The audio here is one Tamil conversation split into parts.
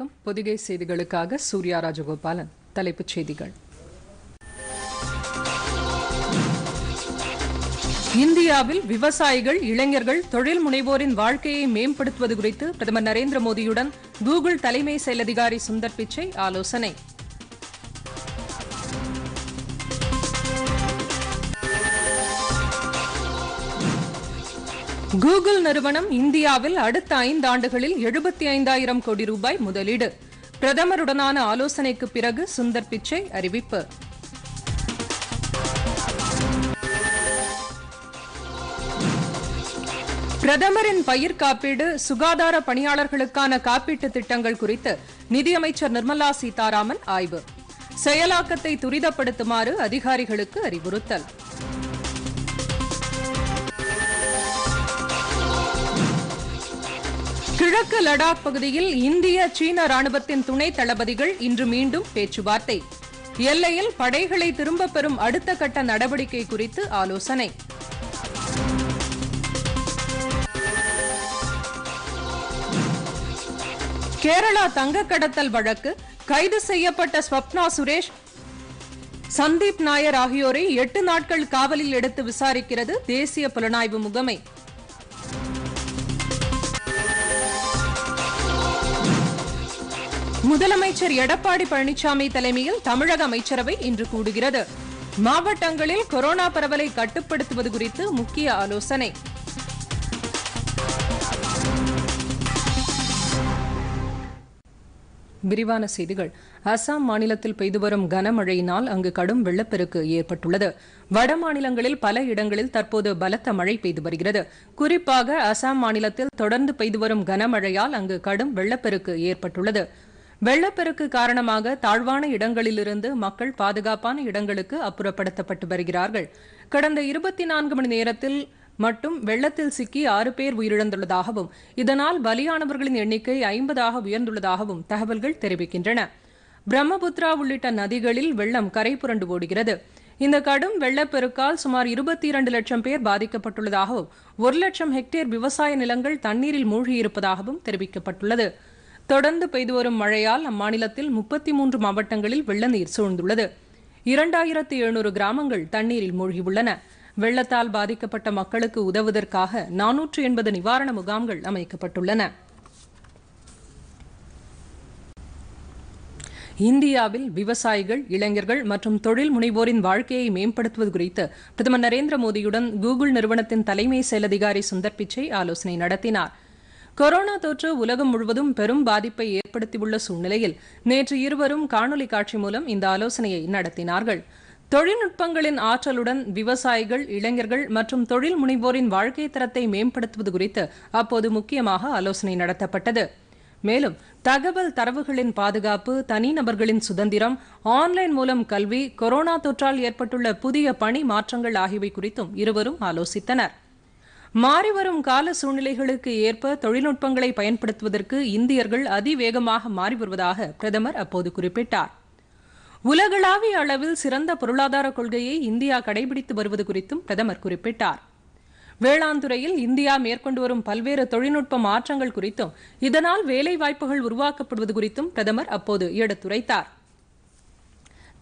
வணக்கம் பொதிகை செய்திகளுக்காக சூர்யா ராஜகோபாலன் தலைப்புச் செய்திகள் இந்தியாவில் விவசாயிகள் இளைஞர்கள் தொழில் முனைவோரின் வாழ்க்கையை மேம்படுத்துவது குறித்து பிரதமர் நரேந்திர மோடியுடன் கூகுள் தலைமை செயல் அதிகாரி சுந்தர் பிச்சை ஆலோசனை கூகுள் நிறுவனம் இந்தியாவில் அடுத்த ஐந்து ஆண்டுகளில் எழுபத்தி ஐந்தாயிரம் கோடி ரூபாய் முதலீடு பிரதமருடனான ஆலோசனைக்கு பிறகு சுந்தர் பிச்சை அறிவிப்பு பிரதமரின் பயிர் காப்பீடு சுகாதார பணியாளர்களுக்கான காப்பீட்டு திட்டங்கள் குறித்து நிதியமைச்சர் நிர்மலா சீதாராமன் ஆய்வு செயலாக்கத்தை துரிதப்படுத்துமாறு அதிகாரிகளுக்கு அறிவுறுத்தல் கிழக்கு லடாக் பகுதியில் இந்திய சீன ராணுவத்தின் துணை தளபதிகள் இன்று மீண்டும் பேச்சுவார்த்தை எல்லையில் படைகளை திரும்பப் பெறும் அடுத்த கட்ட நடவடிக்கை குறித்து ஆலோசனை கேரளா தங்க கடத்தல் வழக்கு கைது செய்யப்பட்ட ஸ்வப்னா சுரேஷ் சந்தீப் நாயர் ஆகியோரை எட்டு நாட்கள் காவலில் எடுத்து விசாரிக்கிறது தேசிய புலனாய்வு முகமை முதலமைச்சர் எடப்பாடி பழனிசாமி தலைமையில் தமிழக அமைச்சரவை இன்று கூடுகிறது மாவட்டங்களில் கொரோனா பரவலை கட்டுப்படுத்துவது குறித்து முக்கிய ஆலோசனை விரிவான செய்திகள் அசாம் மாநிலத்தில் பெய்து வரும் கனமழையினால் அங்கு கடும் வெள்ளப்பெருக்கு ஏற்பட்டுள்ளது வட மாநிலங்களில் பல இடங்களில் தற்போது பலத்த மழை பெய்து வருகிறது குறிப்பாக அசாம் மாநிலத்தில் தொடர்ந்து பெய்து வரும் கனமழையால் அங்கு கடும் வெள்ளப்பெருக்கு ஏற்பட்டுள்ளது வெள்ளப்பெருக்கு காரணமாக தாழ்வான இடங்களிலிருந்து மக்கள் பாதுகாப்பான இடங்களுக்கு அப்புறப்படுத்தப்பட்டு வருகிறார்கள் கடந்த இருபத்தி நான்கு மணி நேரத்தில் மட்டும் வெள்ளத்தில் சிக்கி ஆறு பேர் உயிரிழந்துள்ளதாகவும் இதனால் பலியானவர்களின் எண்ணிக்கை ஐம்பதாக உயர்ந்துள்ளதாகவும் தகவல்கள் தெரிவிக்கின்றன பிரம்மபுத்ரா உள்ளிட்ட நதிகளில் வெள்ளம் கரை புரண்டு ஓடுகிறது இந்த கடும் வெள்ளப்பெருக்கால் சுமார் இருபத்தி இரண்டு லட்சம் பேர் பாதிக்கப்பட்டுள்ளதாகவும் ஒரு லட்சம் ஹெக்டேர் விவசாய நிலங்கள் தண்ணீரில் மூழ்கியிருப்பதாகவும் தெரிவிக்கப்பட்டுள்ளது தொடர்ந்து பெய்து வரும் மழையால் அம்மாநிலத்தில் முப்பத்தி மூன்று மாவட்டங்களில் வெள்ள நீர் சூழ்ந்துள்ளது இரண்டாயிரத்து எழுநூறு கிராமங்கள் தண்ணீரில் மூழ்கியுள்ளன வெள்ளத்தால் பாதிக்கப்பட்ட மக்களுக்கு உதவுவதற்காக நானூற்று எண்பது நிவாரண முகாம்கள் அமைக்கப்பட்டுள்ளன இந்தியாவில் விவசாயிகள் இளைஞர்கள் மற்றும் தொழில் முனைவோரின் வாழ்க்கையை மேம்படுத்துவது குறித்து பிரதமர் நரேந்திர மோடியுடன் கூகுள் நிறுவனத்தின் தலைமை செயல் அதிகாரி சுந்தர் பிச்சை ஆலோசனை நடத்தினாா் கொரோனா தொற்று உலகம் முழுவதும் பெரும் பாதிப்பை ஏற்படுத்தியுள்ள சூழ்நிலையில் நேற்று இருவரும் காணொலி காட்சி மூலம் இந்த ஆலோசனையை நடத்தினார்கள் தொழில்நுட்பங்களின் ஆற்றலுடன் விவசாயிகள் இளைஞர்கள் மற்றும் தொழில் முனைவோரின் வாழ்க்கை தரத்தை மேம்படுத்துவது குறித்து அப்போது முக்கியமாக ஆலோசனை நடத்தப்பட்டது மேலும் தகவல் தரவுகளின் பாதுகாப்பு தனிநபர்களின் சுதந்திரம் ஆன்லைன் மூலம் கல்வி கொரோனா தொற்றால் ஏற்பட்டுள்ள புதிய பணி மாற்றங்கள் ஆகியவை குறித்தும் இருவரும் ஆலோசித்தனா் மாறிவரும் கால சூழ்நிலைகளுக்கு ஏற்ப தொழில்நுட்பங்களை பயன்படுத்துவதற்கு இந்தியர்கள் அதிவேகமாக மாறி வருவதாக பிரதமர் அப்போது குறிப்பிட்டார் உலகளாவிய அளவில் சிறந்த பொருளாதார கொள்கையை இந்தியா கடைபிடித்து வருவது குறித்தும் பிரதமர் குறிப்பிட்டார் வேளாண் துறையில் இந்தியா மேற்கொண்டு வரும் பல்வேறு தொழில்நுட்ப மாற்றங்கள் குறித்தும் இதனால் வேலைவாய்ப்புகள் உருவாக்கப்படுவது குறித்தும் பிரதமர் அப்போது எடுத்துரைத்தார்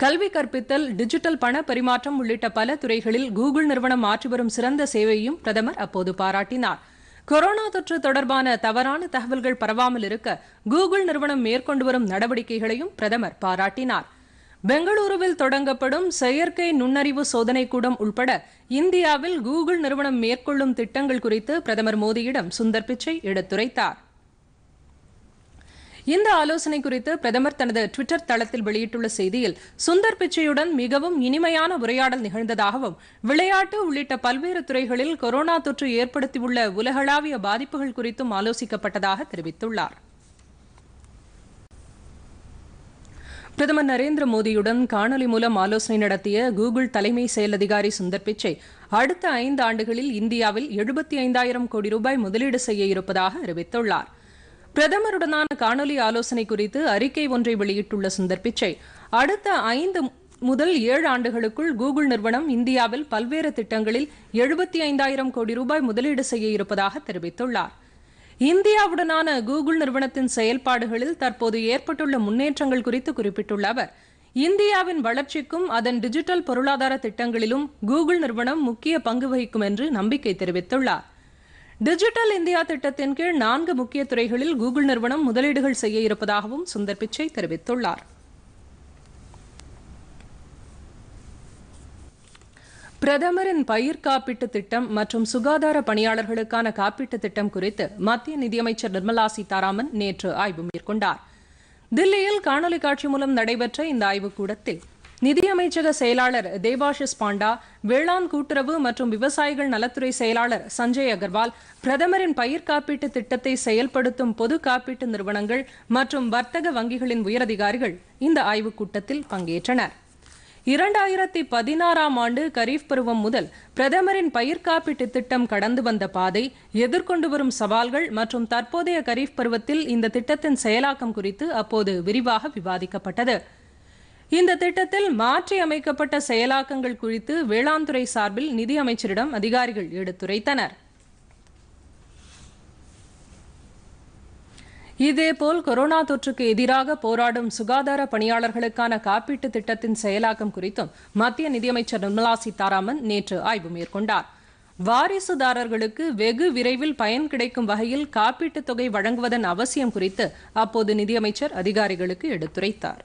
கல்வி கற்பித்தல் டிஜிட்டல் பண பரிமாற்றம் உள்ளிட்ட பல துறைகளில் கூகுள் நிறுவனம் ஆற்றி வரும் சிறந்த சேவையையும் பிரதமர் அப்போது பாராட்டினார் கொரோனா தொற்று தொடர்பான தவறான தகவல்கள் பரவாமல் இருக்க கூகுள் நிறுவனம் மேற்கொண்டு வரும் நடவடிக்கைகளையும் பிரதமர் பாராட்டினார் பெங்களூருவில் தொடங்கப்படும் செயற்கை நுண்ணறிவு கூடம் உள்பட இந்தியாவில் கூகுள் நிறுவனம் மேற்கொள்ளும் திட்டங்கள் குறித்து பிரதமர் மோடியிடம் சுந்தர் பிச்சை எடுத்துரைத்தார் இந்த ஆலோசனை குறித்து பிரதமர் தனது டுவிட்டர் தளத்தில் வெளியிட்டுள்ள செய்தியில் சுந்தர் பிச்சையுடன் மிகவும் இனிமையான உரையாடல் நிகழ்ந்ததாகவும் விளையாட்டு உள்ளிட்ட பல்வேறு துறைகளில் கொரோனா தொற்று ஏற்படுத்தியுள்ள உலகளாவிய பாதிப்புகள் குறித்தும் ஆலோசிக்கப்பட்டதாக தெரிவித்துள்ளார் பிரதமர் நரேந்திர மோடியுடன் காணொலி மூலம் ஆலோசனை நடத்திய கூகுள் தலைமை செயல் அதிகாரி சுந்தர் பிச்சை அடுத்த ஐந்து ஆண்டுகளில் இந்தியாவில் எழுபத்தி ஐந்தாயிரம் கோடி ரூபாய் முதலீடு செய்ய இருப்பதாக அறிவித்துள்ளார் பிரதமருடனான காணொலி ஆலோசனை குறித்து அறிக்கை ஒன்றை வெளியிட்டுள்ள சுந்தர் பிச்சை அடுத்த ஐந்து முதல் ஏழு ஆண்டுகளுக்குள் கூகுள் நிறுவனம் இந்தியாவில் பல்வேறு திட்டங்களில் எழுபத்தி ஐந்தாயிரம் கோடி ரூபாய் முதலீடு செய்ய இருப்பதாக தெரிவித்துள்ளார் இந்தியாவுடனான கூகுள் நிறுவனத்தின் செயல்பாடுகளில் தற்போது ஏற்பட்டுள்ள முன்னேற்றங்கள் குறித்து குறிப்பிட்டுள்ள அவர் இந்தியாவின் வளர்ச்சிக்கும் அதன் டிஜிட்டல் பொருளாதார திட்டங்களிலும் கூகுள் நிறுவனம் முக்கிய பங்கு வகிக்கும் என்று நம்பிக்கை தெரிவித்துள்ளார் டிஜிட்டல் இந்தியா திட்டத்தின் கீழ் நான்கு முக்கிய துறைகளில் கூகுள் நிறுவனம் முதலீடுகள் செய்ய இருப்பதாகவும் சுந்தர் பிச்சை தெரிவித்துள்ளார் பிரதமரின் பயிர் காப்பீட்டு திட்டம் மற்றும் சுகாதார பணியாளர்களுக்கான காப்பீட்டு திட்டம் குறித்து மத்திய நிதியமைச்சர் நிர்மலா சீதாராமன் நேற்று ஆய்வு மேற்கொண்டார் தில்லியில் காணொலி காட்சி மூலம் நடைபெற்ற இந்த ஆய்வுக்கூடத்தில் நிதியமைச்சக செயலாளர் தேவாஷிஸ் பாண்டா வேளாண் கூட்டுறவு மற்றும் விவசாயிகள் நலத்துறை செயலாளர் சஞ்சய் அகர்வால் பிரதமரின் பயிர் காப்பீட்டு திட்டத்தை செயல்படுத்தும் பொது காப்பீட்டு நிறுவனங்கள் மற்றும் வர்த்தக வங்கிகளின் உயரதிகாரிகள் இந்த ஆய்வுக் கூட்டத்தில் பங்கேற்றனர் இரண்டாயிரத்தி பதினாறாம் ஆண்டு கரீஃப் பருவம் முதல் பிரதமரின் பயிர் காப்பீட்டு திட்டம் கடந்து வந்த பாதை எதிர்கொண்டு வரும் சவால்கள் மற்றும் தற்போதைய கரீஃப் பருவத்தில் இந்த திட்டத்தின் செயலாக்கம் குறித்து அப்போது விரிவாக விவாதிக்கப்பட்டது இந்த திட்டத்தில் மாற்றி அமைக்கப்பட்ட செயலாக்கங்கள் குறித்து வேளாண் துறை சார்பில் நிதியமைச்சரிடம் அதிகாரிகள் எடுத்துரைத்தனர் இதேபோல் கொரோனா தொற்றுக்கு எதிராக போராடும் சுகாதார பணியாளர்களுக்கான காப்பீட்டு திட்டத்தின் செயலாக்கம் குறித்தும் மத்திய நிதியமைச்சர் நிர்மலா சீதாராமன் நேற்று ஆய்வு மேற்கொண்டார் வாரிசுதாரர்களுக்கு வெகு விரைவில் பயன் கிடைக்கும் வகையில் காப்பீட்டுத் தொகை வழங்குவதன் அவசியம் குறித்து அப்போது நிதியமைச்சர் அதிகாரிகளுக்கு எடுத்துரைத்தாா்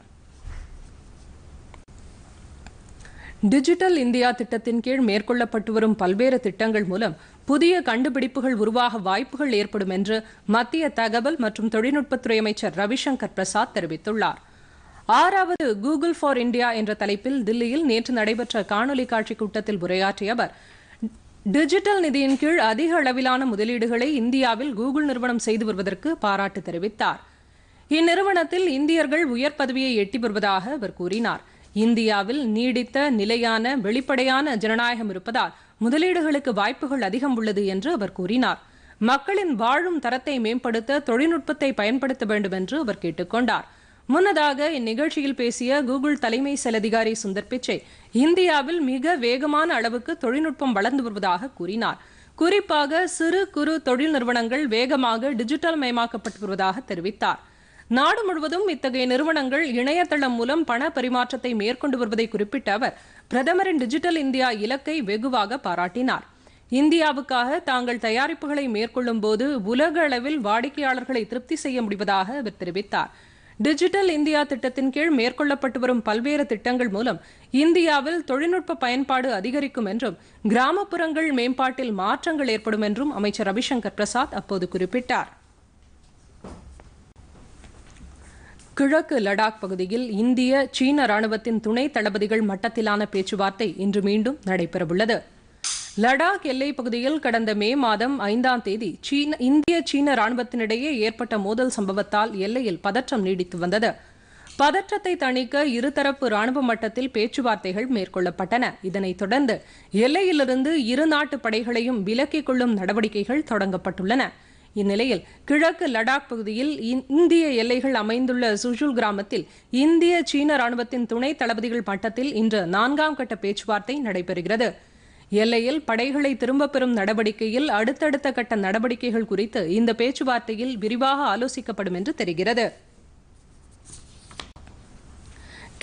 டிஜிட்டல் இந்தியா திட்டத்தின் கீழ் மேற்கொள்ளப்பட்டு வரும் பல்வேறு திட்டங்கள் மூலம் புதிய கண்டுபிடிப்புகள் உருவாக வாய்ப்புகள் ஏற்படும் என்று மத்திய தகவல் மற்றும் தொழில்நுட்பத்துறை அமைச்சர் ரவிசங்கர் பிரசாத் தெரிவித்துள்ளார் ஆறாவது கூகுள் ஃபார் இந்தியா என்ற தலைப்பில் தில்லியில் நேற்று நடைபெற்ற காணொலி காட்சி கூட்டத்தில் உரையாற்றிய அவர் டிஜிட்டல் நிதியின் கீழ் அதிக அளவிலான முதலீடுகளை இந்தியாவில் கூகுள் நிறுவனம் செய்து வருவதற்கு பாராட்டு தெரிவித்தார் இந்நிறுவனத்தில் இந்தியர்கள் உயர் பதவியை எட்டி வருவதாக அவர் கூறினார் இந்தியாவில் நீடித்த நிலையான வெளிப்படையான ஜனநாயகம் இருப்பதால் முதலீடுகளுக்கு வாய்ப்புகள் அதிகம் உள்ளது என்று அவர் கூறினார் மக்களின் வாழும் தரத்தை மேம்படுத்த தொழில்நுட்பத்தை பயன்படுத்த வேண்டும் என்று அவர் கேட்டுக்கொண்டார் முன்னதாக இந்நிகழ்ச்சியில் பேசிய கூகுள் தலைமை செயல் அதிகாரி சுந்தர் பிச்சை இந்தியாவில் மிக வேகமான அளவுக்கு தொழில்நுட்பம் வளர்ந்து வருவதாக கூறினார் குறிப்பாக சிறு குறு தொழில் நிறுவனங்கள் வேகமாக டிஜிட்டல் மயமாக்கப்பட்டு வருவதாக தெரிவித்தார் நாடு முழுவதும் இத்தகைய நிறுவனங்கள் இணையதளம் மூலம் பண பரிமாற்றத்தை மேற்கொண்டு வருவதை குறிப்பிட்ட அவர் பிரதமரின் டிஜிட்டல் இந்தியா இலக்கை வெகுவாக பாராட்டினார் இந்தியாவுக்காக தாங்கள் தயாரிப்புகளை மேற்கொள்ளும் போது உலக அளவில் வாடிக்கையாளர்களை திருப்தி செய்ய முடிவதாக அவர் தெரிவித்தார் டிஜிட்டல் இந்தியா திட்டத்தின் கீழ் மேற்கொள்ளப்பட்டு வரும் பல்வேறு திட்டங்கள் மூலம் இந்தியாவில் தொழில்நுட்ப பயன்பாடு அதிகரிக்கும் என்றும் கிராமப்புறங்கள் மேம்பாட்டில் மாற்றங்கள் ஏற்படும் என்றும் அமைச்சர் ரவிசங்கர் பிரசாத் அப்போது குறிப்பிட்டார் கிழக்கு லடாக் பகுதியில் இந்திய சீன ராணுவத்தின் துணை தளபதிகள் மட்டத்திலான பேச்சுவார்த்தை இன்று மீண்டும் நடைபெறவுள்ளது லடாக் எல்லைப் பகுதியில் கடந்த மே மாதம் ஐந்தாம் தேதி சீன இந்திய சீன ராணுவத்தினிடையே ஏற்பட்ட மோதல் சம்பவத்தால் எல்லையில் பதற்றம் நீடித்து வந்தது பதற்றத்தை தணிக்க இருதரப்பு ராணுவ மட்டத்தில் பேச்சுவார்த்தைகள் மேற்கொள்ளப்பட்டன இதனைத் தொடர்ந்து எல்லையிலிருந்து இரு நாட்டு படைகளையும் விலக்கிக் கொள்ளும் நடவடிக்கைகள் தொடங்கப்பட்டுள்ளன இந்நிலையில் கிழக்கு லடாக் பகுதியில் இந்திய எல்லைகள் அமைந்துள்ள சுஷுல் கிராமத்தில் இந்திய சீன ராணுவத்தின் துணை தளபதிகள் மட்டத்தில் இன்று நான்காம் கட்ட பேச்சுவார்த்தை நடைபெறுகிறது எல்லையில் படைகளை திரும்பப் பெறும் நடவடிக்கையில் அடுத்தடுத்த கட்ட நடவடிக்கைகள் குறித்து இந்த பேச்சுவார்த்தையில் விரிவாக ஆலோசிக்கப்படும் என்று தெரிகிறது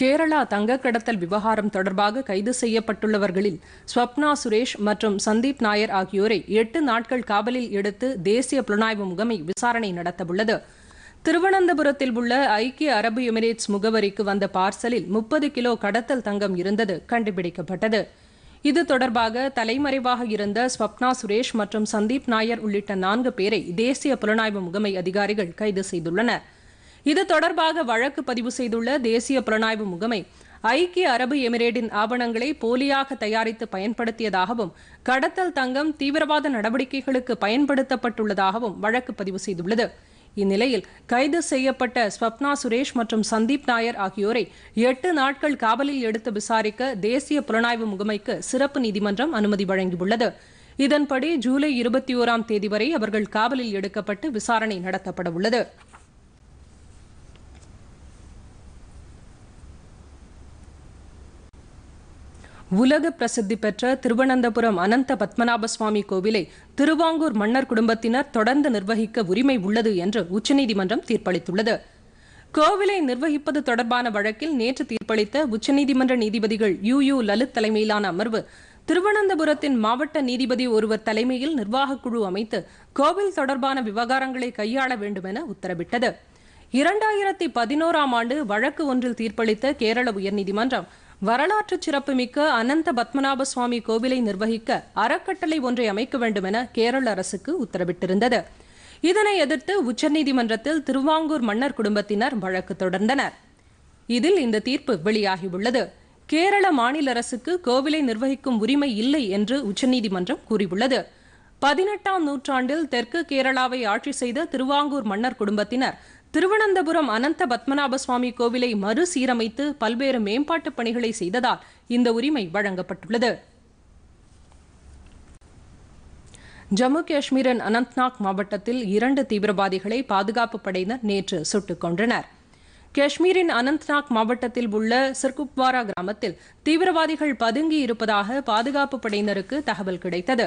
கேரளா தங்க கடத்தல் விவகாரம் தொடர்பாக கைது செய்யப்பட்டுள்ளவர்களில் ஸ்வப்னா சுரேஷ் மற்றும் சந்தீப் நாயர் ஆகியோரை எட்டு நாட்கள் காவலில் எடுத்து தேசிய புலனாய்வு முகமை விசாரணை நடத்தவுள்ளது திருவனந்தபுரத்தில் உள்ள ஐக்கிய அரபு எமிரேட்ஸ் முகவரிக்கு வந்த பார்சலில் முப்பது கிலோ கடத்தல் தங்கம் இருந்தது கண்டுபிடிக்கப்பட்டது இது தொடர்பாக தலைமறைவாக இருந்த ஸ்வப்னா சுரேஷ் மற்றும் சந்தீப் நாயர் உள்ளிட்ட நான்கு பேரை தேசிய புலனாய்வு முகமை அதிகாரிகள் கைது செய்துள்ளனர் இது தொடர்பாக வழக்கு பதிவு செய்துள்ள தேசிய புலனாய்வு முகமை ஐக்கிய அரபு எமிரேட்டின் ஆவணங்களை போலியாக தயாரித்து பயன்படுத்தியதாகவும் கடத்தல் தங்கம் தீவிரவாத நடவடிக்கைகளுக்கு பயன்படுத்தப்பட்டுள்ளதாகவும் வழக்கு பதிவு செய்துள்ளது இந்நிலையில் கைது செய்யப்பட்ட ஸ்வப்னா சுரேஷ் மற்றும் சந்தீப் நாயர் ஆகியோரை எட்டு நாட்கள் காவலில் எடுத்து விசாரிக்க தேசிய புலனாய்வு முகமைக்கு சிறப்பு நீதிமன்றம் அனுமதி வழங்கியுள்ளது இதன்படி ஜூலை இருபத்தி ஓராம் தேதி வரை அவர்கள் காவலில் எடுக்கப்பட்டு விசாரணை நடத்தப்பட உள்ளது உலக பிரசித்தி பெற்ற திருவனந்தபுரம் அனந்த பத்மநாப சுவாமி கோவிலை திருவாங்கூர் மன்னர் குடும்பத்தினர் தொடர்ந்து நிர்வகிக்க உரிமை உள்ளது என்று உச்சநீதிமன்றம் தீர்ப்பளித்துள்ளது கோவிலை நிர்வகிப்பது தொடர்பான வழக்கில் நேற்று தீர்ப்பளித்த உச்சநீதிமன்ற நீதிபதிகள் யு யு லலித் தலைமையிலான அமர்வு திருவனந்தபுரத்தின் மாவட்ட நீதிபதி ஒருவர் தலைமையில் நிர்வாகக்குழு அமைத்து கோவில் தொடர்பான விவகாரங்களை கையாள வேண்டுமென உத்தரவிட்டது இரண்டாயிரத்தி பதினோராம் ஆண்டு வழக்கு ஒன்றில் தீர்ப்பளித்த கேரள உயர்நீதிமன்றம் வரலாற்று சிறப்புமிக்க அனந்த பத்மநாப சுவாமி கோவிலை நிர்வகிக்க அறக்கட்டளை ஒன்றை அமைக்க வேண்டும் என கேரள அரசுக்கு உத்தரவிட்டிருந்தது இதனை எதிர்த்து உச்சநீதிமன்றத்தில் திருவாங்கூர் மன்னர் குடும்பத்தினர் வழக்கு தொடர்ந்தனர் இதில் இந்த தீர்ப்பு வெளியாகியுள்ளது கேரள மாநில அரசுக்கு கோவிலை நிர்வகிக்கும் உரிமை இல்லை என்று உச்சநீதிமன்றம் கூறியுள்ளது பதினெட்டாம் நூற்றாண்டில் தெற்கு கேரளாவை ஆட்சி செய்த திருவாங்கூர் மன்னர் குடும்பத்தினர் திருவனந்தபுரம் அனந்த பத்மநாப சுவாமி கோவிலை மறுசீரமைத்து பல்வேறு மேம்பாட்டுப் பணிகளை செய்ததால் இந்த உரிமை வழங்கப்பட்டுள்ளது ஜம்மு காஷ்மீரின் அனந்த்நாக் மாவட்டத்தில் இரண்டு தீவிரவாதிகளை பாதுகாப்பு படையினர் நேற்று சுட்டுக் கொன்றனர் காஷ்மீரின் அனந்த்நாக் மாவட்டத்தில் உள்ள சிர்குப்வாரா கிராமத்தில் தீவிரவாதிகள் பதுங்கி இருப்பதாக பாதுகாப்பு படையினருக்கு தகவல் கிடைத்தது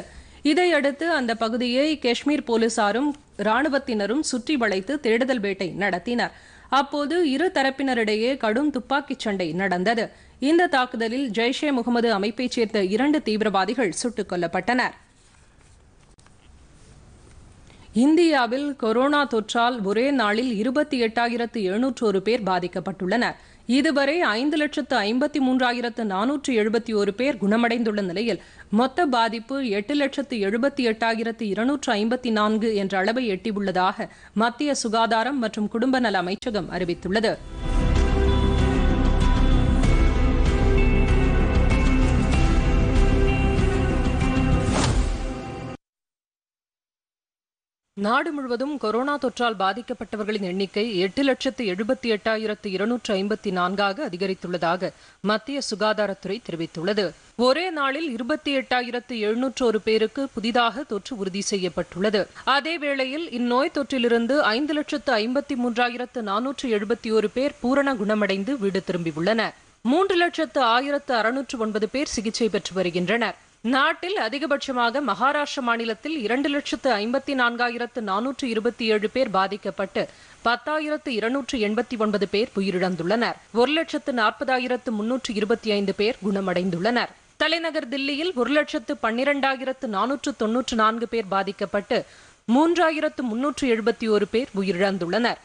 இதையடுத்து அந்த பகுதியை காஷ்மீர் போலீசாரும் ராணுவத்தினரும் சுற்றி வளைத்து தேடுதல் வேட்டை நடத்தினர் அப்போது இரு தரப்பினரிடையே கடும் துப்பாக்கிச் சண்டை நடந்தது இந்த தாக்குதலில் ஜெய்ஷே முகமது அமைப்பைச் சேர்ந்த இரண்டு தீவிரவாதிகள் சுட்டுக் கொல்லப்பட்டனர் இந்தியாவில் கொரோனா தொற்றால் ஒரே நாளில் இருபத்தி எட்டாயிரத்து எழுநூற்றோரு பேர் பாதிக்கப்பட்டுள்ளனர் இதுவரை ஐந்து லட்சத்து ஐம்பத்தி மூன்றாயிரத்து நானூற்று எழுபத்தி ஒரு பேர் குணமடைந்துள்ள நிலையில் மொத்த பாதிப்பு எட்டு லட்சத்து எழுபத்தி எட்டாயிரத்து இருநூற்று ஐம்பத்தி நான்கு என்ற அளவை எட்டியுள்ளதாக மத்திய சுகாதாரம் மற்றும் குடும்ப நல அமைச்சகம் அறிவித்துள்ளது நாடு முழுவதும் கொரோனா தொற்றால் பாதிக்கப்பட்டவர்களின் எண்ணிக்கை எட்டு லட்சத்து எழுபத்தி எட்டாயிரத்து இருநூற்று ஐம்பத்தி நான்காக அதிகரித்துள்ளதாக மத்திய சுகாதாரத்துறை தெரிவித்துள்ளது ஒரே நாளில் இருபத்தி எட்டாயிரத்து எழுநூற்று ஒரு பேருக்கு புதிதாக தொற்று உறுதி செய்யப்பட்டுள்ளது அதேவேளையில் இந்நோய் தொற்றிலிருந்து ஐந்து லட்சத்து ஐம்பத்தி மூன்றாயிரத்து நானூற்று எழுபத்தி ஒரு பேர் பூரண குணமடைந்து வீடு திரும்பியுள்ளனர் மூன்று லட்சத்து ஆயிரத்து அறுநூற்று ஒன்பது பேர் சிகிச்சை பெற்று வருகின்றனா் நாட்டில் அதிகபட்சமாக மகாராஷ்டிர மாநிலத்தில் இரண்டு லட்சத்து ஐம்பத்தி நான்காயிரத்து நானூற்று இருபத்தி ஏழு பேர் பாதிக்கப்பட்டு பத்தாயிரத்து இருநூற்று எண்பத்தி ஒன்பது பேர் உயிரிழந்துள்ளனர் ஒரு லட்சத்து நாற்பதாயிரத்து முன்னூற்று இருபத்தி ஐந்து பேர் குணமடைந்துள்ளனர் தலைநகர் தில்லியில் ஒரு லட்சத்து பன்னிரண்டாயிரத்து நானூற்று தொன்னூற்று நான்கு பேர் பாதிக்கப்பட்டு மூன்றாயிரத்து முன்னூற்று எழுபத்தி ஒரு பேர் உயிரிழந்துள்ளனர்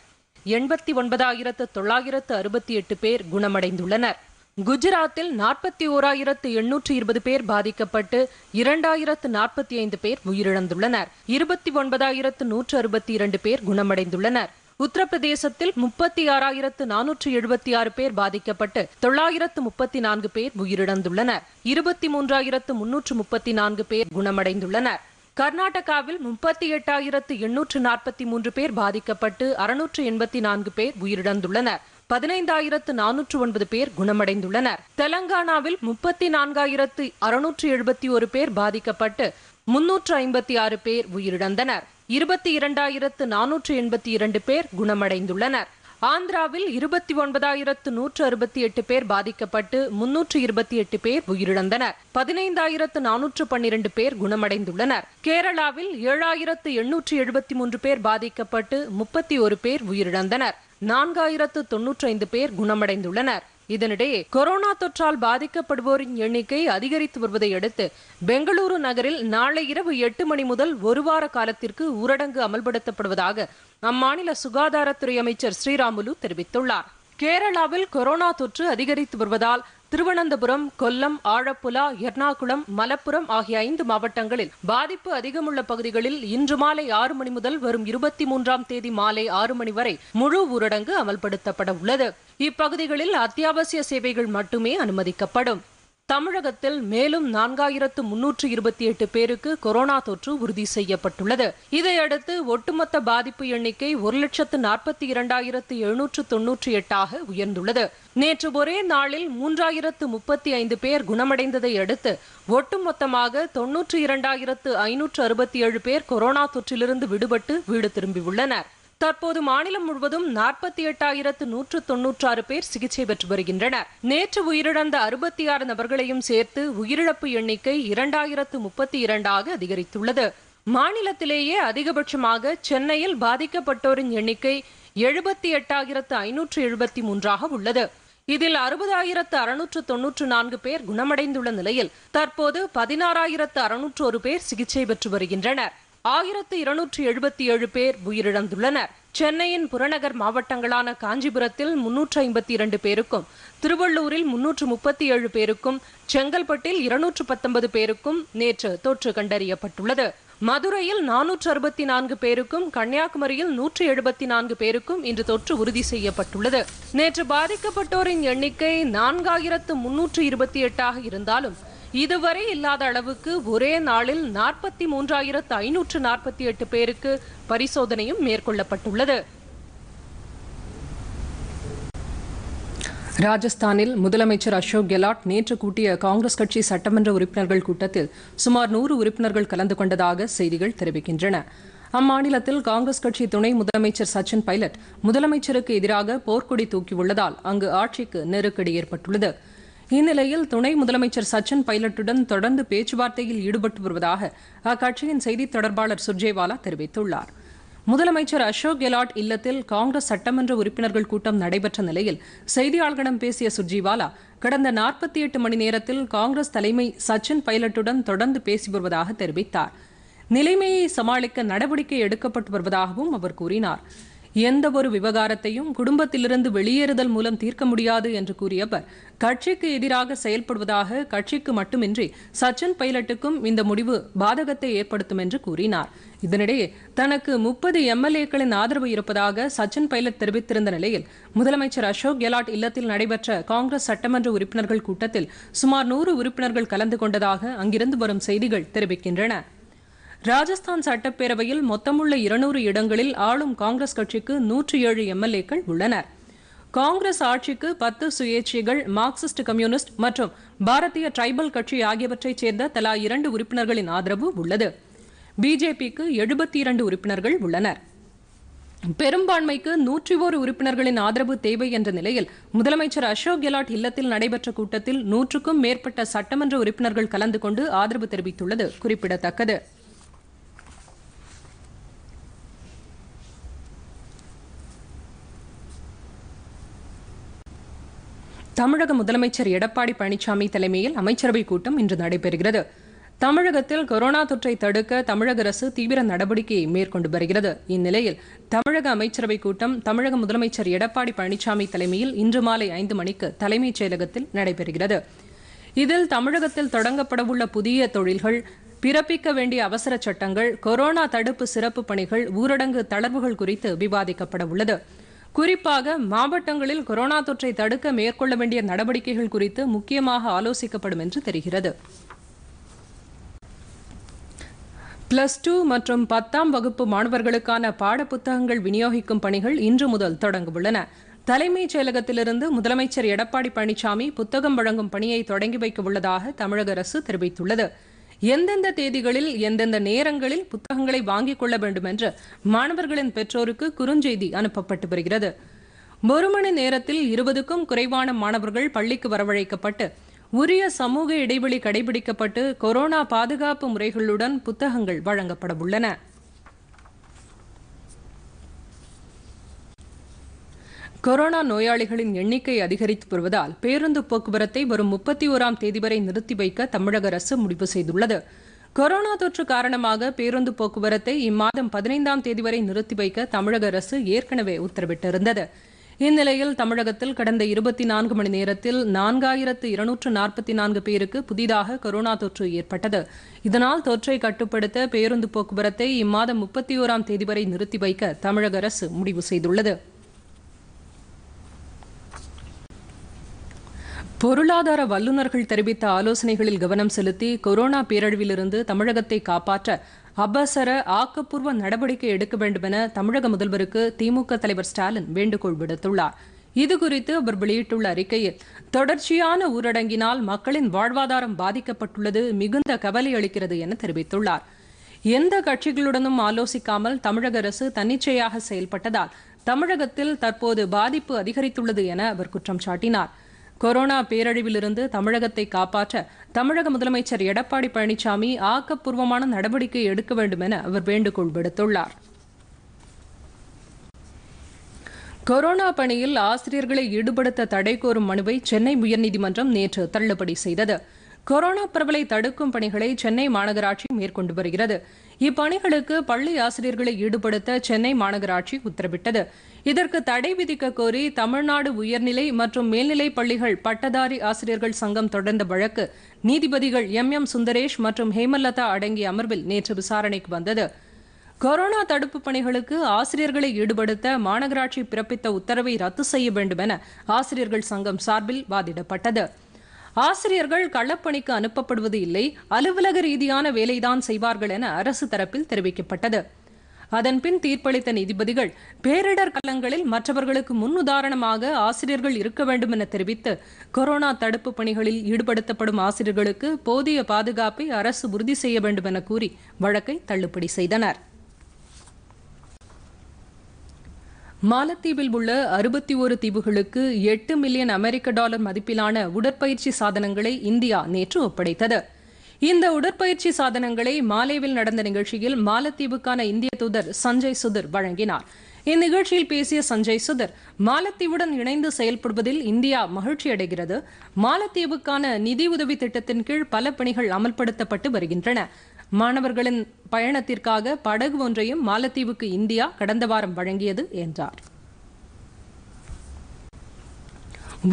எண்பத்தி ஒன்பதாயிரத்து தொள்ளாயிரத்து அறுபத்தி எட்டு பேர் குணமடைந்துள்ளனர் குஜராத்தில் நாற்பத்தி ஓராயிரத்து எண்ணூற்று இருபது பேர் பாதிக்கப்பட்டு இரண்டாயிரத்து நாற்பத்தி ஐந்து பேர் உயிரிழந்துள்ளனர் இருபத்தி ஒன்பதாயிரத்து நூற்று அறுபத்தி இரண்டு பேர் குணமடைந்துள்ளனர் உத்தரப்பிரதேசத்தில் முப்பத்தி ஆறாயிரத்து நானூற்று எழுபத்தி ஆறு பேர் பாதிக்கப்பட்டு தொள்ளாயிரத்து முப்பத்தி நான்கு பேர் உயிரிழந்துள்ளனர் இருபத்தி மூன்றாயிரத்து முன்னூற்று முப்பத்தி நான்கு பேர் குணமடைந்துள்ளனர் கர்நாடகாவில் முப்பத்தி எட்டாயிரத்து எண்ணூற்று நாற்பத்தி மூன்று பேர் பாதிக்கப்பட்டு அறுநூற்று எண்பத்தி நான்கு பேர் உயிரிழந்துள்ளனர் பதினைந்தாயிரத்து நானூற்று ஒன்பது பேர் குணமடைந்துள்ளனர் தெலங்கானாவில் முப்பத்தி நான்காயிரத்து அறுநூற்று எழுபத்தி ஒரு பேர் பாதிக்கப்பட்டு முன்னூற்று ஐம்பத்தி ஆறு பேர் உயிரிழந்தனர் இருபத்தி இரண்டாயிரத்து நானூற்று எண்பத்தி இரண்டு பேர் குணமடைந்துள்ளனர் ஆந்திராவில் இருபத்தி ஒன்பதாயிரத்து நூற்று அறுபத்தி எட்டு பேர் பாதிக்கப்பட்டு முன்னூற்று இருபத்தி எட்டு பேர் உயிரிழந்தனர் பதினைந்தாயிரத்து நானூற்று பன்னிரண்டு பேர் குணமடைந்துள்ளனர் கேரளாவில் ஏழாயிரத்து எண்ணூற்று எழுபத்தி மூன்று பேர் பாதிக்கப்பட்டு முப்பத்தி ஒரு பேர் உயிரிழந்தனர் நான்காயிரத்து ஐந்து பேர் குணமடைந்துள்ளனர் இதனிடையே கொரோனா தொற்றால் பாதிக்கப்படுவோரின் எண்ணிக்கை அதிகரித்து வருவதை அடுத்து பெங்களூரு நகரில் நாளை இரவு எட்டு மணி முதல் ஒரு வார காலத்திற்கு ஊரடங்கு அமல்படுத்தப்படுவதாக அம்மாநில சுகாதாரத்துறை அமைச்சர் ஸ்ரீராமுலு தெரிவித்துள்ளார் கேரளாவில் கொரோனா தொற்று அதிகரித்து வருவதால் திருவனந்தபுரம் கொல்லம் ஆழப்புலா எர்ணாகுளம் மலப்புரம் ஆகிய ஐந்து மாவட்டங்களில் பாதிப்பு அதிகமுள்ள பகுதிகளில் இன்று மாலை ஆறு மணி முதல் வரும் இருபத்தி மூன்றாம் தேதி மாலை ஆறு மணி வரை முழு ஊரடங்கு அமல்படுத்தப்பட உள்ளது இப்பகுதிகளில் அத்தியாவசிய சேவைகள் மட்டுமே அனுமதிக்கப்படும் தமிழகத்தில் மேலும் நான்காயிரத்து முன்னூற்று இருபத்தி எட்டு பேருக்கு கொரோனா தொற்று உறுதி செய்யப்பட்டுள்ளது இதையடுத்து ஒட்டுமொத்த பாதிப்பு எண்ணிக்கை ஒரு லட்சத்து நாற்பத்தி இரண்டாயிரத்து எழுநூற்று தொன்னூற்றி எட்டாக உயர்ந்துள்ளது நேற்று ஒரே நாளில் மூன்றாயிரத்து முப்பத்தி ஐந்து பேர் குணமடைந்ததை அடுத்து ஒட்டுமொத்தமாக தொன்னூற்று இரண்டாயிரத்து ஐநூற்று அறுபத்தி ஏழு பேர் கொரோனா தொற்றிலிருந்து விடுபட்டு வீடு திரும்பியுள்ளனர் தற்போது மாநிலம் முழுவதும் நாற்பத்தி எட்டாயிரத்து நூற்று தொன்னூற்றாறு பேர் சிகிச்சை பெற்று வருகின்றனர் நேற்று உயிரிழந்த அறுபத்தி ஆறு நபர்களையும் சேர்த்து உயிரிழப்பு எண்ணிக்கை இரண்டாயிரத்து முப்பத்தி இரண்டாக அதிகரித்துள்ளது மாநிலத்திலேயே அதிகபட்சமாக சென்னையில் பாதிக்கப்பட்டோரின் எண்ணிக்கை எழுபத்தி எட்டாயிரத்து ஐநூற்று எழுபத்தி மூன்றாக உள்ளது இதில் அறுபதாயிரத்து அறுநூற்று தொன்னூற்று நான்கு பேர் குணமடைந்துள்ள நிலையில் தற்போது பதினாறாயிரத்து ஒரு பேர் சிகிச்சை பெற்று வருகின்றனர் ஆயிரத்து இருநூற்றி எழுபத்தி ஏழு பேர் உயிரிழந்துள்ளனர் சென்னையின் புறநகர் மாவட்டங்களான காஞ்சிபுரத்தில் முன்னூற்று ஐம்பத்தி இரண்டு பேருக்கும் திருவள்ளூரில் முன்னூற்று முப்பத்தி ஏழு பேருக்கும் செங்கல்பட்டில் இருநூற்று பத்தொன்பது பேருக்கும் நேற்று தொற்று கண்டறியப்பட்டுள்ளது மதுரையில் நானூற்று அறுபத்தி நான்கு பேருக்கும் கன்னியாகுமரியில் நூற்று எழுபத்தி நான்கு பேருக்கும் இன்று தொற்று உறுதி செய்யப்பட்டுள்ளது நேற்று பாதிக்கப்பட்டோரின் எண்ணிக்கை நான்காயிரத்து முன்னூற்று இருபத்தி எட்டாக இருந்தாலும் இதுவரை இல்லாத அளவுக்கு ஒரே நாளில் நாற்பத்தி மூன்றாயிரத்து ஐநூற்று நாற்பத்தி எட்டு பேருக்கு பரிசோதனையும் மேற்கொள்ளப்பட்டுள்ளது ராஜஸ்தானில் முதலமைச்சர் அசோக் கெலாட் நேற்று கூட்டிய காங்கிரஸ் கட்சி சட்டமன்ற உறுப்பினர்கள் கூட்டத்தில் சுமார் நூறு உறுப்பினர்கள் கலந்து கொண்டதாக செய்திகள் தெரிவிக்கின்றன அம்மாநிலத்தில் காங்கிரஸ் கட்சி துணை முதலமைச்சர் சச்சின் பைலட் முதலமைச்சருக்கு எதிராக போர்க்கொடி தூக்கியுள்ளதால் அங்கு ஆட்சிக்கு நெருக்கடி ஏற்பட்டுள்ளது இந்நிலையில் துணை முதலமைச்சர் சச்சின் பைலட்டுடன் தொடர்ந்து பேச்சுவார்த்தையில் ஈடுபட்டு வருவதாக அக்கட்சியின் செய்தி தொடர்பாளர் சுர்ஜேவாலா தெரிவித்துள்ளார் முதலமைச்சர் அசோக் கெலாட் இல்லத்தில் காங்கிரஸ் சட்டமன்ற உறுப்பினர்கள் கூட்டம் நடைபெற்ற நிலையில் செய்தியாளர்களிடம் பேசிய சுர்ஜிவாலா கடந்த நாற்பத்தி எட்டு மணி நேரத்தில் காங்கிரஸ் தலைமை சச்சின் பைலட்டுடன் தொடர்ந்து பேசி வருவதாக தெரிவித்தார் நிலைமையை சமாளிக்க நடவடிக்கை எடுக்கப்பட்டு வருவதாகவும் அவர் கூறினார் எந்த ஒரு விவகாரத்தையும் குடும்பத்திலிருந்து வெளியேறுதல் மூலம் தீர்க்க முடியாது என்று கூறிய அவர் கட்சிக்கு எதிராக செயல்படுவதாக கட்சிக்கு மட்டுமின்றி சச்சின் பைலட்டுக்கும் இந்த முடிவு பாதகத்தை ஏற்படுத்தும் என்று கூறினார் இதனிடையே தனக்கு முப்பது எம்எல்ஏக்களின் ஆதரவு இருப்பதாக சச்சின் பைலட் தெரிவித்திருந்த நிலையில் முதலமைச்சர் அசோக் கெலாட் இல்லத்தில் நடைபெற்ற காங்கிரஸ் சட்டமன்ற உறுப்பினர்கள் கூட்டத்தில் சுமார் நூறு உறுப்பினர்கள் கலந்து கொண்டதாக அங்கிருந்து வரும் செய்திகள் தெரிவிக்கின்றன ராஜஸ்தான் சட்டப்பேரவையில் மொத்தமுள்ள இருநூறு இடங்களில் ஆளும் காங்கிரஸ் கட்சிக்கு நூற்றி ஏழு எம்எல்ஏக்கள் உள்ளனர் காங்கிரஸ் ஆட்சிக்கு பத்து சுயேட்சைகள் மார்க்சிஸ்ட் கம்யூனிஸ்ட் மற்றும் பாரதிய டிரைபல் கட்சி ஆகியவற்றைச் சேர்ந்த தலா இரண்டு உறுப்பினர்களின் ஆதரவு உள்ளது பிஜேபிக்கு எழுபத்தி இரண்டு உறுப்பினர்கள் உள்ளனர் பெரும்பான்மைக்கு நூற்றி ஒரு உறுப்பினர்களின் ஆதரவு தேவை என்ற நிலையில் முதலமைச்சர் அசோக் கெலாட் இல்லத்தில் நடைபெற்ற கூட்டத்தில் நூற்றுக்கும் மேற்பட்ட சட்டமன்ற உறுப்பினர்கள் கலந்து கொண்டு ஆதரவு தெரிவித்துள்ளது குறிப்பிடத்தக்கது தமிழக முதலமைச்சர் எடப்பாடி பழனிசாமி தலைமையில் அமைச்சரவை கூட்டம் இன்று நடைபெறுகிறது தமிழகத்தில் கொரோனா தொற்றை தடுக்க தமிழக அரசு தீவிர நடவடிக்கையை மேற்கொண்டு வருகிறது இந்நிலையில் தமிழக அமைச்சரவைக் கூட்டம் தமிழக முதலமைச்சர் எடப்பாடி பழனிசாமி தலைமையில் இன்று மாலை ஐந்து மணிக்கு தலைமைச் செயலகத்தில் நடைபெறுகிறது இதில் தமிழகத்தில் தொடங்கப்படவுள்ள புதிய தொழில்கள் பிறப்பிக்க வேண்டிய அவசர சட்டங்கள் கொரோனா தடுப்பு சிறப்பு பணிகள் ஊரடங்கு தளர்வுகள் குறித்து விவாதிக்கப்பட உள்ளது குறிப்பாக மாவட்டங்களில் கொரோனா தொற்றை தடுக்க மேற்கொள்ள வேண்டிய நடவடிக்கைகள் குறித்து முக்கியமாக ஆலோசிக்கப்படும் என்று தெரிகிறது பிளஸ் டூ மற்றும் பத்தாம் வகுப்பு மாணவர்களுக்கான பாடப்புத்தகங்கள் விநியோகிக்கும் பணிகள் இன்று முதல் தொடங்கவுள்ளன தலைமைச் செயலகத்திலிருந்து முதலமைச்சர் எடப்பாடி பழனிசாமி புத்தகம் வழங்கும் பணியை தொடங்கி வைக்க உள்ளதாக தமிழக அரசு தெரிவித்துள்ளது எந்தெந்த தேதிகளில் எந்தெந்த நேரங்களில் புத்தகங்களை வாங்கிக் கொள்ள வேண்டும் என்று மாணவர்களின் பெற்றோருக்கு குறுஞ்செய்தி அனுப்பப்பட்டு வருகிறது ஒரு மணி நேரத்தில் இருபதுக்கும் குறைவான மாணவர்கள் பள்ளிக்கு வரவழைக்கப்பட்டு உரிய சமூக இடைவெளி கடைபிடிக்கப்பட்டு கொரோனா பாதுகாப்பு முறைகளுடன் புத்தகங்கள் வழங்கப்பட உள்ளன கொரோனா நோயாளிகளின் எண்ணிக்கை அதிகரித்து வருவதால் பேருந்து போக்குவரத்தை வரும் முப்பத்தி ஓராம் தேதி வரை நிறுத்தி வைக்க தமிழக அரசு முடிவு செய்துள்ளது கொரோனா தொற்று காரணமாக பேருந்து போக்குவரத்தை இம்மாதம் பதினைந்தாம் தேதி வரை நிறுத்தி வைக்க தமிழக அரசு ஏற்கனவே உத்தரவிட்டிருந்தது இந்நிலையில் தமிழகத்தில் கடந்த இருபத்தி நான்கு மணி நேரத்தில் நான்காயிரத்து இருநூற்று நாற்பத்தி நான்கு பேருக்கு புதிதாக கொரோனா தொற்று ஏற்பட்டது இதனால் தொற்றை கட்டுப்படுத்த பேருந்து போக்குவரத்தை இம்மாதம் முப்பத்தி ஓராம் தேதி வரை நிறுத்தி வைக்க தமிழக அரசு முடிவு செய்துள்ளது பொருளாதார வல்லுநர்கள் தெரிவித்த ஆலோசனைகளில் கவனம் செலுத்தி கொரோனா பேரழிவிலிருந்து தமிழகத்தை காப்பாற்ற அபசர ஆக்கப்பூர்வ நடவடிக்கை எடுக்க வேண்டுமென தமிழக முதல்வருக்கு திமுக தலைவர் ஸ்டாலின் வேண்டுகோள் விடுத்துள்ளார் இதுகுறித்து அவர் வெளியிட்டுள்ள அறிக்கையில் தொடர்ச்சியான ஊரடங்கினால் மக்களின் வாழ்வாதாரம் பாதிக்கப்பட்டுள்ளது மிகுந்த கவலை அளிக்கிறது என தெரிவித்துள்ளார் எந்த கட்சிகளுடனும் ஆலோசிக்காமல் தமிழக அரசு தன்னிச்சையாக செயல்பட்டதால் தமிழகத்தில் தற்போது பாதிப்பு அதிகரித்துள்ளது என அவர் குற்றம் சாட்டினார் கொரோனா பேரழிவிலிருந்து தமிழகத்தை காப்பாற்ற தமிழக முதலமைச்சர் எடப்பாடி பழனிசாமி ஆக்கப்பூர்வமான நடவடிக்கை எடுக்க வேண்டும் என அவர் வேண்டுகோள் விடுத்துள்ளார் கொரோனா பணியில் ஆசிரியர்களை ஈடுபடுத்த தடை கோரும் மனுவை சென்னை உயர்நீதிமன்றம் நேற்று தள்ளுபடி செய்தது கொரோனா பரவலை தடுக்கும் பணிகளை சென்னை மாநகராட்சி மேற்கொண்டு வருகிறது இப்பணிகளுக்கு பள்ளி ஆசிரியர்களை ஈடுபடுத்த சென்னை மாநகராட்சி உத்தரவிட்டது இதற்கு தடை விதிக்க கோரி தமிழ்நாடு உயர்நிலை மற்றும் மேல்நிலை பள்ளிகள் பட்டதாரி ஆசிரியர்கள் சங்கம் தொடர்ந்த வழக்கு நீதிபதிகள் எம் எம் சுந்தரேஷ் மற்றும் ஹேமலதா அடங்கிய அமர்வில் நேற்று விசாரணைக்கு வந்தது கொரோனா தடுப்பு பணிகளுக்கு ஆசிரியர்களை ஈடுபடுத்த மாநகராட்சி பிறப்பித்த உத்தரவை ரத்து செய்ய வேண்டும் என ஆசிரியர்கள் சங்கம் சார்பில் வாதிடப்பட்டது ஆசிரியர்கள் களப்பணிக்கு அனுப்பப்படுவது இல்லை அலுவலக ரீதியான வேலைதான் செய்வார்கள் என அரசு தரப்பில் தெரிவிக்கப்பட்டது அதன்பின் தீர்ப்பளித்த நீதிபதிகள் பேரிடர் காலங்களில் மற்றவர்களுக்கு முன்னுதாரணமாக ஆசிரியர்கள் இருக்க வேண்டும் என தெரிவித்து கொரோனா தடுப்பு பணிகளில் ஈடுபடுத்தப்படும் ஆசிரியர்களுக்கு போதிய பாதுகாப்பை அரசு உறுதி செய்ய வேண்டும் என கூறி வழக்கை தள்ளுபடி செய்தனர் மாலத்தீவில் உள்ள அறுபத்தி ஒரு தீவுகளுக்கு எட்டு மில்லியன் அமெரிக்க டாலர் மதிப்பிலான உடற்பயிற்சி சாதனங்களை இந்தியா நேற்று ஒப்படைத்தது இந்த உடற்பயிற்சி சாதனங்களை மாலேவில் நடந்த நிகழ்ச்சியில் மாலத்தீவுக்கான இந்திய தூதர் சஞ்சய் சுதர் வழங்கினார் இந்நிகழ்ச்சியில் பேசிய சஞ்சய் சுதர் மாலத்தீவுடன் இணைந்து செயல்படுவதில் இந்தியா மகிழ்ச்சியடைகிறது மாலத்தீவுக்கான நிதி உதவி திட்டத்தின் கீழ் பல பணிகள் அமல்படுத்தப்பட்டு வருகின்றன மாணவர்களின் பயணத்திற்காக படகு ஒன்றையும் மாலத்தீவுக்கு இந்தியா கடந்த வாரம் வழங்கியது என்றார்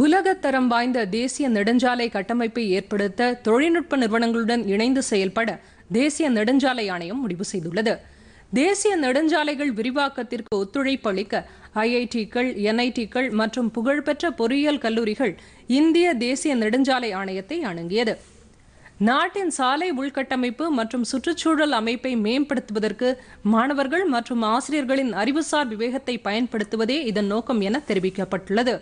உலகத்தரம் வாய்ந்த தேசிய நெடுஞ்சாலை கட்டமைப்பை ஏற்படுத்த தொழில்நுட்ப நிறுவனங்களுடன் இணைந்து செயல்பட தேசிய நெடுஞ்சாலை ஆணையம் முடிவு செய்துள்ளது தேசிய நெடுஞ்சாலைகள் விரிவாக்கத்திற்கு ஒத்துழைப்பு அளிக்க ஐஐடிக்கள் என்ஐடிக்கள் மற்றும் புகழ்பெற்ற பொறியியல் கல்லூரிகள் இந்திய தேசிய நெடுஞ்சாலை ஆணையத்தை அணுகியது நாட்டின் சாலை உள்கட்டமைப்பு மற்றும் சுற்றுச்சூழல் அமைப்பை மேம்படுத்துவதற்கு மாணவர்கள் மற்றும் ஆசிரியர்களின் அறிவுசார் விவேகத்தை பயன்படுத்துவதே இதன் நோக்கம் என தெரிவிக்கப்பட்டுள்ளது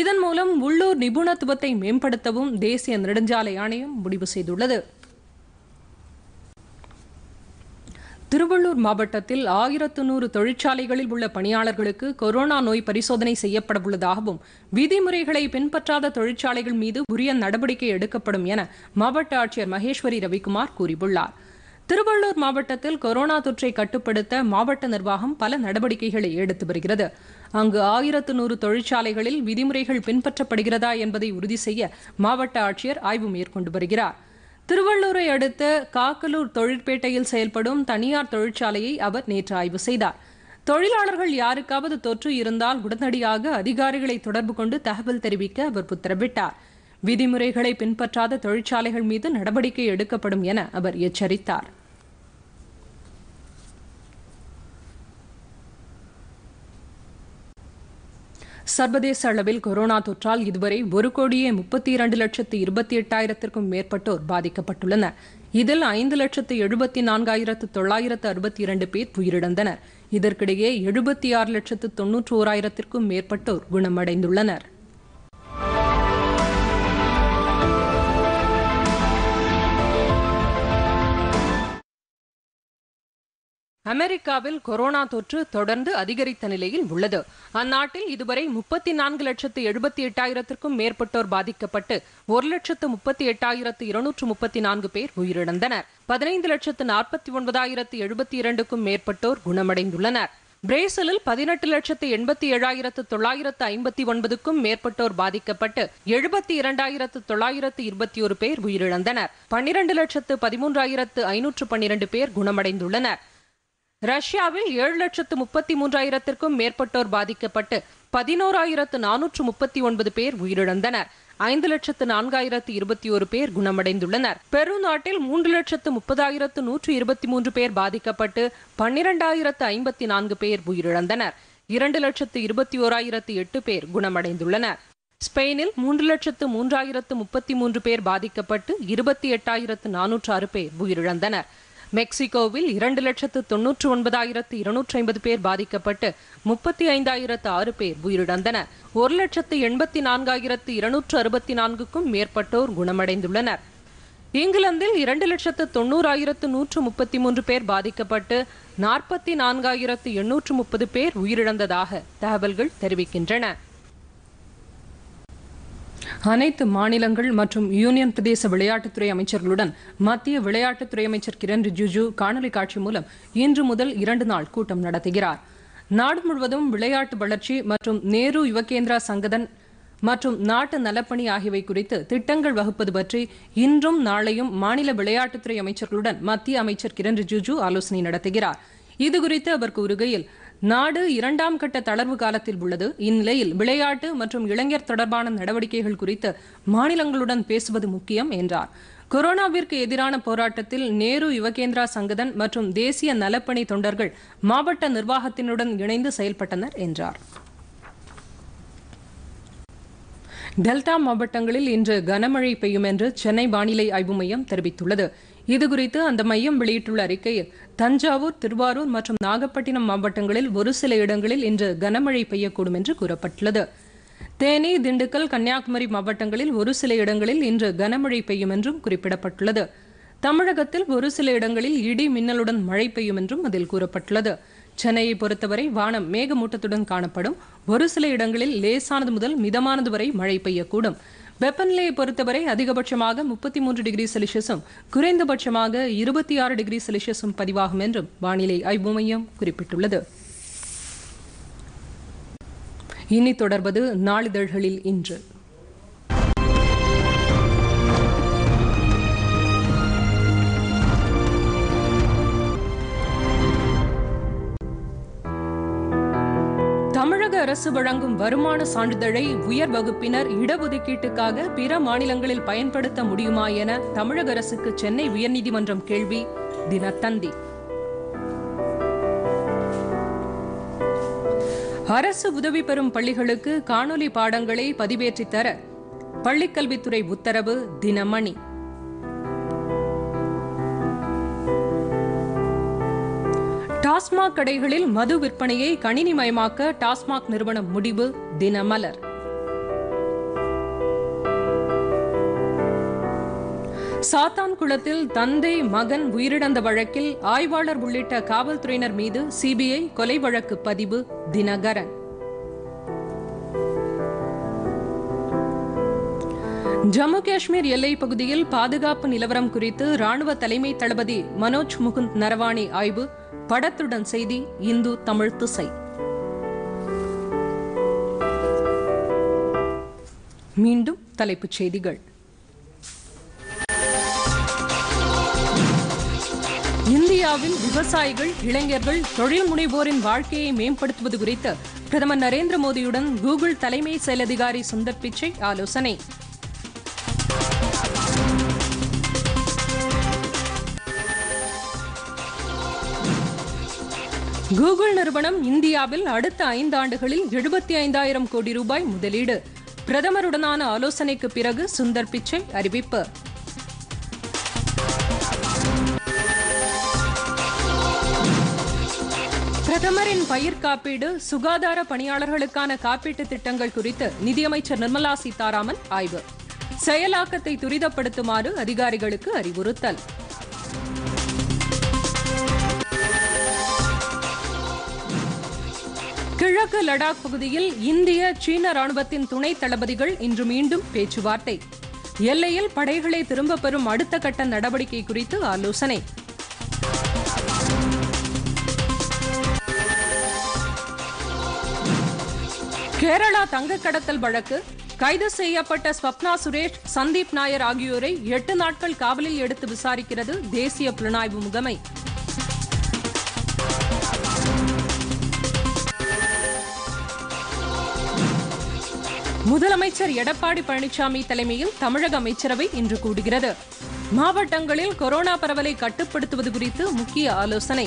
இதன் மூலம் உள்ளூர் நிபுணத்துவத்தை மேம்படுத்தவும் தேசிய நெடுஞ்சாலை ஆணையம் முடிவு செய்துள்ளது திருவள்ளூர் மாவட்டத்தில் ஆயிரத்து நூறு தொழிற்சாலைகளில் உள்ள பணியாளர்களுக்கு கொரோனா நோய் பரிசோதனை செய்யப்பட உள்ளதாகவும் விதிமுறைகளை பின்பற்றாத தொழிற்சாலைகள் மீது உரிய நடவடிக்கை எடுக்கப்படும் என மாவட்ட ஆட்சியர் மகேஸ்வரி ரவிக்குமார் கூறியுள்ளார் திருவள்ளூர் மாவட்டத்தில் கொரோனா தொற்றை கட்டுப்படுத்த மாவட்ட நிர்வாகம் பல நடவடிக்கைகளை எடுத்து வருகிறது அங்கு ஆயிரத்து நூறு தொழிற்சாலைகளில் விதிமுறைகள் பின்பற்றப்படுகிறதா என்பதை உறுதி செய்ய மாவட்ட ஆட்சியர் ஆய்வு மேற்கொண்டு வருகிறாா் திருவள்ளூரை அடுத்த காக்கலூர் தொழிற்பேட்டையில் செயல்படும் தனியார் தொழிற்சாலையை அவர் நேற்று ஆய்வு செய்தார் தொழிலாளர்கள் யாருக்காவது தொற்று இருந்தால் உடனடியாக அதிகாரிகளை தொடர்பு கொண்டு தகவல் தெரிவிக்க அவர் உத்தரவிட்டார் விதிமுறைகளை பின்பற்றாத தொழிற்சாலைகள் மீது நடவடிக்கை எடுக்கப்படும் என அவர் எச்சரித்தார் சர்வதேச அளவில் கொரோனா தொற்றால் இதுவரை ஒரு கோடியே முப்பத்தி இரண்டு லட்சத்து இருபத்தி எட்டாயிரத்திற்கும் மேற்பட்டோர் பாதிக்கப்பட்டுள்ளனர் இதில் ஐந்து லட்சத்து எழுபத்தி நான்காயிரத்து தொள்ளாயிரத்து அறுபத்தி இரண்டு பேர் உயிரிழந்தனர் இதற்கிடையே எழுபத்தி ஆறு லட்சத்து தொன்னூற்று ஓராயிரத்திற்கும் மேற்பட்டோர் குணமடைந்துள்ளனர் அமெரிக்காவில் கொரோனா தொற்று தொடர்ந்து அதிகரித்த நிலையில் உள்ளது அந்நாட்டில் இதுவரை முப்பத்தி நான்கு லட்சத்து எழுபத்தி எட்டாயிரத்திற்கும் மேற்பட்டோர் பாதிக்கப்பட்டு ஒரு லட்சத்து முப்பத்தி எட்டாயிரத்து இருநூற்று முப்பத்தி நான்கு பேர் உயிரிழந்தனர் பதினைந்து லட்சத்து நாற்பத்தி ஒன்பதாயிரத்து எழுபத்தி இரண்டுக்கும் மேற்பட்டோர் குணமடைந்துள்ளனர் பிரேசிலில் பதினெட்டு லட்சத்து எண்பத்தி ஏழாயிரத்து தொள்ளாயிரத்து ஐம்பத்தி ஒன்பதுக்கும் மேற்பட்டோர் பாதிக்கப்பட்டு எழுபத்தி இரண்டாயிரத்து தொள்ளாயிரத்து இருபத்தி ஒரு பேர் உயிரிழந்தனர் பன்னிரண்டு லட்சத்து பதிமூன்றாயிரத்து ஐநூற்று பன்னிரண்டு பேர் குணமடைந்துள்ளனர் ரஷ்யாவில் ஏழு லட்சத்து முப்பத்தி மூன்றாயிரத்திற்கும் மேற்பட்டோர் பாதிக்கப்பட்டு பதினோராயிரத்து நானூற்று முப்பத்தி ஒன்பது பேர் உயிரிழந்தனர் ஐந்து லட்சத்து நான்காயிரத்து இருபத்தி ஒரு பேர் குணமடைந்துள்ளனர் பெரு நாட்டில் மூன்று லட்சத்து முப்பதாயிரத்து நூற்று இருபத்தி மூன்று பேர் பாதிக்கப்பட்டு பன்னிரண்டாயிரத்து ஐம்பத்தி நான்கு பேர் உயிரிழந்தனர் இரண்டு லட்சத்து இருபத்தி ஓராயிரத்து எட்டு பேர் குணமடைந்துள்ளனர் ஸ்பெயினில் மூன்று லட்சத்து மூன்றாயிரத்து முப்பத்தி மூன்று பேர் பாதிக்கப்பட்டு இருபத்தி எட்டாயிரத்து நானூற்று ஆறு பேர் உயிரிழந்தனர் மெக்சிகோவில் இரண்டு லட்சத்து தொன்னூற்று ஒன்பதாயிரத்து இருநூற்றி ஐம்பது பேர் பாதிக்கப்பட்டு முப்பத்தி ஐந்தாயிரத்து ஆறு பேர் உயிரிழந்தனர் ஒரு லட்சத்து எண்பத்தி நான்காயிரத்து இருநூற்று அறுபத்தி நான்குக்கும் மேற்பட்டோர் குணமடைந்துள்ளனர் இங்கிலாந்தில் இரண்டு லட்சத்து தொண்ணூறாயிரத்து நூற்று முப்பத்தி மூன்று பேர் பாதிக்கப்பட்டு நாற்பத்தி நான்காயிரத்து எண்ணூற்று முப்பது பேர் உயிரிழந்ததாக தகவல்கள் தெரிவிக்கின்றன அனைத்து மாநிலங்கள் மற்றும் யூனியன் பிரதேச விளையாட்டுத்துறை அமைச்சர்களுடன் மத்திய விளையாட்டுத்துறை அமைச்சர் கிரண் ரிஜிஜு காணொலி காட்சி மூலம் இன்று முதல் இரண்டு நாள் கூட்டம் நடத்துகிறார் நாடு முழுவதும் விளையாட்டு வளர்ச்சி மற்றும் நேரு யுவகேந்திரா சங்கதன் மற்றும் நாட்டு நலப்பணி ஆகியவை குறித்து திட்டங்கள் வகுப்பது பற்றி இன்றும் நாளையும் மாநில விளையாட்டுத்துறை அமைச்சர்களுடன் மத்திய அமைச்சர் கிரண் ரிஜிஜு ஆலோசனை நடத்துகிறார் இதுகுறித்து அவர் கூறுகையில் நாடு இரண்டாம் கட்ட தளர்வு காலத்தில் உள்ளது இந்நிலையில் விளையாட்டு மற்றும் இளைஞர் தொடர்பான நடவடிக்கைகள் குறித்து மாநிலங்களுடன் பேசுவது முக்கியம் என்றார் கொரோனாவிற்கு எதிரான போராட்டத்தில் நேரு யுவகேந்திரா சங்கதன் மற்றும் தேசிய நலப்பணி தொண்டர்கள் மாவட்ட நிர்வாகத்தினுடன் இணைந்து செயல்பட்டனர் என்றார் டெல்டா மாவட்டங்களில் இன்று கனமழை பெய்யும் என்று சென்னை வானிலை ஆய்வு மையம் தெரிவித்துள்ளது இதுகுறித்து அந்த மையம் வெளியிட்டுள்ள அறிக்கையில் தஞ்சாவூர் திருவாரூர் மற்றும் நாகப்பட்டினம் மாவட்டங்களில் ஒரு சில இடங்களில் இன்று கனமழை பெய்யக்கூடும் என்று கூறப்பட்டுள்ளது தேனி திண்டுக்கல் கன்னியாகுமரி மாவட்டங்களில் ஒரு சில இடங்களில் இன்று கனமழை பெய்யும் என்றும் குறிப்பிடப்பட்டுள்ளது தமிழகத்தில் ஒரு சில இடங்களில் இடி மின்னலுடன் மழை பெய்யும் என்றும் அதில் கூறப்பட்டுள்ளது சென்னையை பொறுத்தவரை வானம் மேகமூட்டத்துடன் காணப்படும் ஒரு சில இடங்களில் லேசானது முதல் மிதமானது வரை மழை பெய்யக்கூடும் வெப்பநிலையை பொறுத்தவரை அதிகபட்சமாக முப்பத்தி மூன்று டிகிரி செல்சியஸும் குறைந்தபட்சமாக இருபத்தி ஆறு டிகிரி செல்சியஸும் பதிவாகும் என்றும் வானிலை ஆய்வு மையம் குறிப்பிட்டுள்ளது இனி தொடர்வது நாளிதழ்களில் இன்று அரசு வழங்கும் வருமான சான்றிதழை உயர் வகுப்பினர் இடஒதுக்கீட்டுக்காக பிற மாநிலங்களில் பயன்படுத்த முடியுமா என தமிழக அரசுக்கு சென்னை உயர்நீதிமன்றம் கேள்வி தினத்தந்தி அரசு உதவி பெறும் பள்ளிகளுக்கு காணொலி பாடங்களை பதிவேற்றித்தர பள்ளிக்கல்வித்துறை உத்தரவு தினமணி டாஸ்மாக் கடைகளில் மது விற்பனையை கணினிமயமாக்க டாஸ்மாக் நிறுவனம் முடிவு தினமலர் சாத்தான்குளத்தில் தந்தை மகன் உயிரிழந்த வழக்கில் ஆய்வாளர் உள்ளிட்ட காவல்துறையினர் மீது சிபிஐ கொலை வழக்கு பதிவு தினகரன் ஜம்மு காஷ்மீர் எல்லைப் பகுதியில் பாதுகாப்பு நிலவரம் குறித்து ராணுவ தலைமை தளபதி மனோஜ் முகுந்த் நரவானி ஆய்வு படத்துடன் செய்தி இந்து தமிழ் திசை மீண்டும் தலைப்புச் செய்திகள் இந்தியாவில் விவசாயிகள் இளைஞர்கள் தொழில் முனைவோரின் வாழ்க்கையை மேம்படுத்துவது குறித்து பிரதமர் நரேந்திர மோடியுடன் கூகுள் தலைமை செயலதிகாரி சுந்தர் பிச்சை ஆலோசனை கூகுள் நிறுவனம் இந்தியாவில் அடுத்த ஐந்தாண்டுகளில் எழுபத்தி ஐந்தாயிரம் கோடி ரூபாய் முதலீடு பிரதமருடனான ஆலோசனைக்கு பிறகு சுந்தர் பிச்சை அறிவிப்பு பிரதமரின் பயிர் காப்பீடு சுகாதார பணியாளர்களுக்கான காப்பீட்டு திட்டங்கள் குறித்து நிதியமைச்சர் நிர்மலா சீதாராமன் ஆய்வு செயலாக்கத்தை துரிதப்படுத்துமாறு அதிகாரிகளுக்கு அறிவுறுத்தல் கிழக்கு லடாக் பகுதியில் இந்திய சீன ராணுவத்தின் துணை தளபதிகள் இன்று மீண்டும் பேச்சுவார்த்தை எல்லையில் படைகளை திரும்ப பெறும் அடுத்த கட்ட நடவடிக்கை குறித்து ஆலோசனை கேரளா தங்க கடத்தல் வழக்கு கைது செய்யப்பட்ட ஸ்வப்னா சுரேஷ் சந்தீப் நாயர் ஆகியோரை எட்டு நாட்கள் காவலில் எடுத்து விசாரிக்கிறது தேசிய புலனாய்வு முகமை முதலமைச்சர் எடப்பாடி பழனிசாமி தலைமையில் தமிழக அமைச்சரவை இன்று கூடுகிறது மாவட்டங்களில் கொரோனா பரவலை கட்டுப்படுத்துவது குறித்து முக்கிய ஆலோசனை